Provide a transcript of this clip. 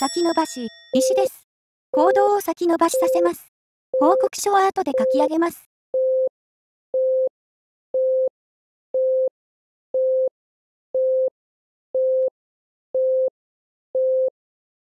先延ばし、石です。行動を先延ばしさせます。報告書は後で書き上げます。